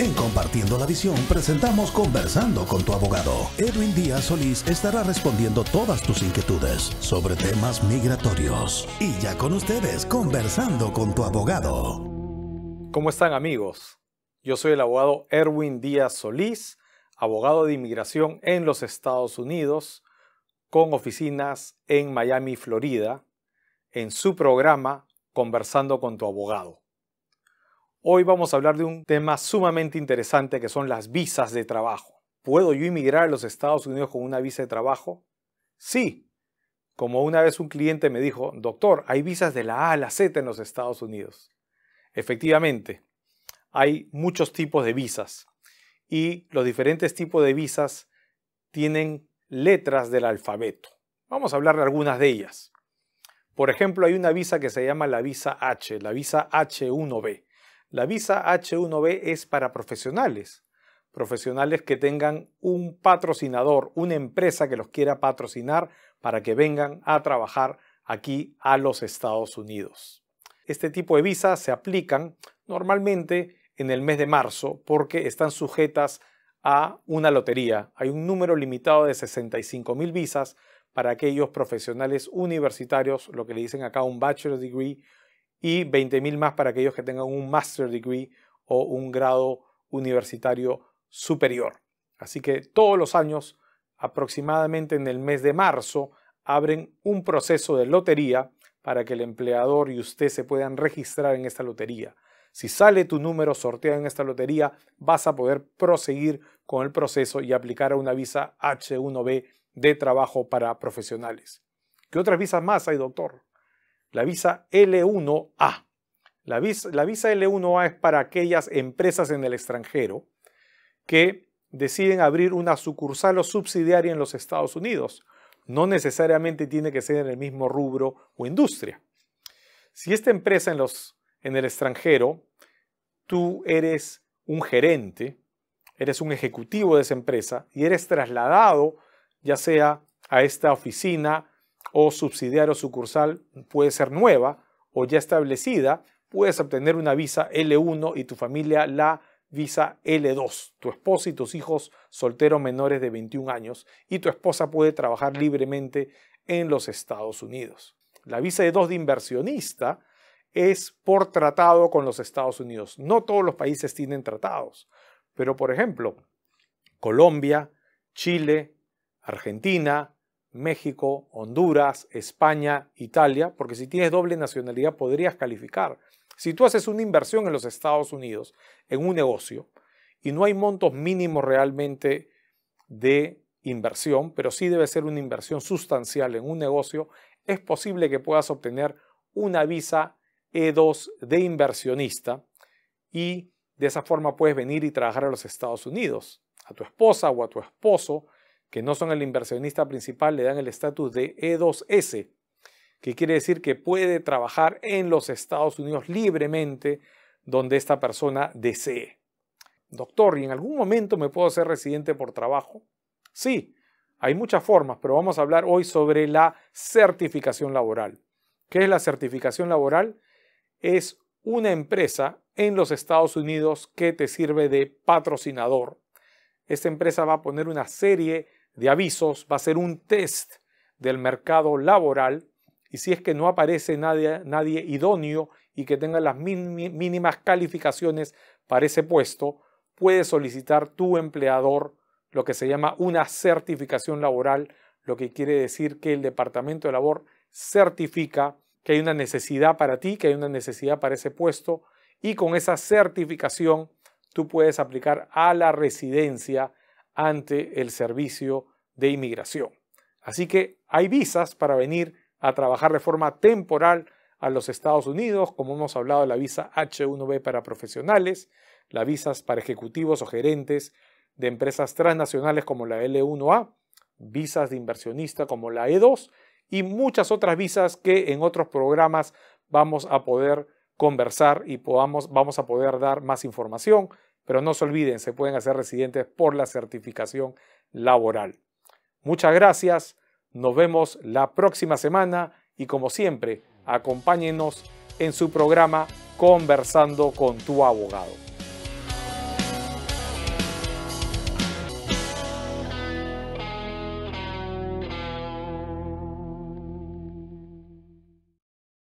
En Compartiendo la Visión presentamos Conversando con tu abogado. Erwin Díaz Solís estará respondiendo todas tus inquietudes sobre temas migratorios. Y ya con ustedes, Conversando con tu abogado. ¿Cómo están amigos? Yo soy el abogado Erwin Díaz Solís, abogado de inmigración en los Estados Unidos, con oficinas en Miami, Florida, en su programa Conversando con tu abogado. Hoy vamos a hablar de un tema sumamente interesante que son las visas de trabajo. ¿Puedo yo emigrar a los Estados Unidos con una visa de trabajo? Sí. Como una vez un cliente me dijo, doctor, hay visas de la A a la Z en los Estados Unidos. Efectivamente, hay muchos tipos de visas y los diferentes tipos de visas tienen letras del alfabeto. Vamos a hablar de algunas de ellas. Por ejemplo, hay una visa que se llama la visa H, la visa H1B. La visa H1B es para profesionales, profesionales que tengan un patrocinador, una empresa que los quiera patrocinar para que vengan a trabajar aquí a los Estados Unidos. Este tipo de visas se aplican normalmente en el mes de marzo porque están sujetas a una lotería. Hay un número limitado de 65 mil visas para aquellos profesionales universitarios, lo que le dicen acá un bachelor degree y 20.000 más para aquellos que tengan un master degree o un grado universitario superior. Así que todos los años, aproximadamente en el mes de marzo, abren un proceso de lotería para que el empleador y usted se puedan registrar en esta lotería. Si sale tu número sorteado en esta lotería, vas a poder proseguir con el proceso y aplicar a una visa H1B de trabajo para profesionales. ¿Qué otras visas más hay, doctor? la visa L1A. La visa, L1A es para aquellas empresas en el extranjero que deciden abrir una sucursal o subsidiaria en los Estados Unidos. No necesariamente tiene que ser en el mismo rubro o industria. Si esta empresa en, en el extranjero, tú eres un gerente, eres un ejecutivo de esa empresa y eres trasladado ya sea a esta oficina o subsidiario o sucursal puede ser nueva o ya establecida, puedes obtener una visa L1 y tu familia la visa L2. Tu esposa y tus hijos solteros menores de 21 años y tu esposa puede trabajar libremente en los Estados Unidos. La visa de 2 de inversionista es por tratado con los Estados Unidos. No todos los países tienen tratados, pero por ejemplo, Colombia, Chile, Argentina, México, Honduras, España, Italia, porque si tienes doble nacionalidad podrías calificar. Si tú haces una inversión en los Estados Unidos, en un negocio, y no hay montos mínimos realmente de inversión, pero sí debe ser una inversión sustancial en un negocio, es posible que puedas obtener una visa E2 de inversionista y de esa forma puedes venir y trabajar a los Estados Unidos. A tu esposa o a tu esposo que no son el inversionista principal, le dan el estatus de E2S, que quiere decir que puede trabajar en los Estados Unidos libremente donde esta persona desee. Doctor, ¿y en algún momento me puedo hacer residente por trabajo? Sí, hay muchas formas, pero vamos a hablar hoy sobre la certificación laboral. ¿Qué es la certificación laboral? Es una empresa en los Estados Unidos que te sirve de patrocinador. Esta empresa va a poner una serie de avisos, va a ser un test del mercado laboral y si es que no aparece nadie, idóneo y que tenga las mínimas calificaciones para ese puesto, puede solicitar tu empleador lo que se llama una certificación laboral, lo que quiere decir que el Departamento de Labor certifica que hay una necesidad para ti, que hay una necesidad para ese puesto y con esa certificación tú puedes aplicar a la residencia ante el servicio de inmigración. Así que hay visas para venir a trabajar de forma temporal a los Estados Unidos, como hemos hablado de la visa H1B para profesionales, las visas para ejecutivos o gerentes de empresas transnacionales como la L1A, visas de inversionista como la E2 y muchas otras visas que en otros programas vamos a poder conversar y vamos a poder dar más información. Pero no se olviden, se pueden hacer residentes por la certificación laboral. Muchas gracias, nos vemos la próxima semana y como siempre, acompáñenos en su programa Conversando con tu abogado.